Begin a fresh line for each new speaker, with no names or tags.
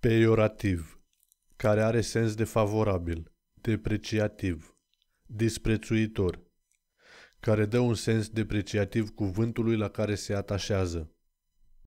Peiorativ, care are sens de favorabil, depreciativ, disprețuitor, care dă un sens depreciativ cuvântului la care se atașează.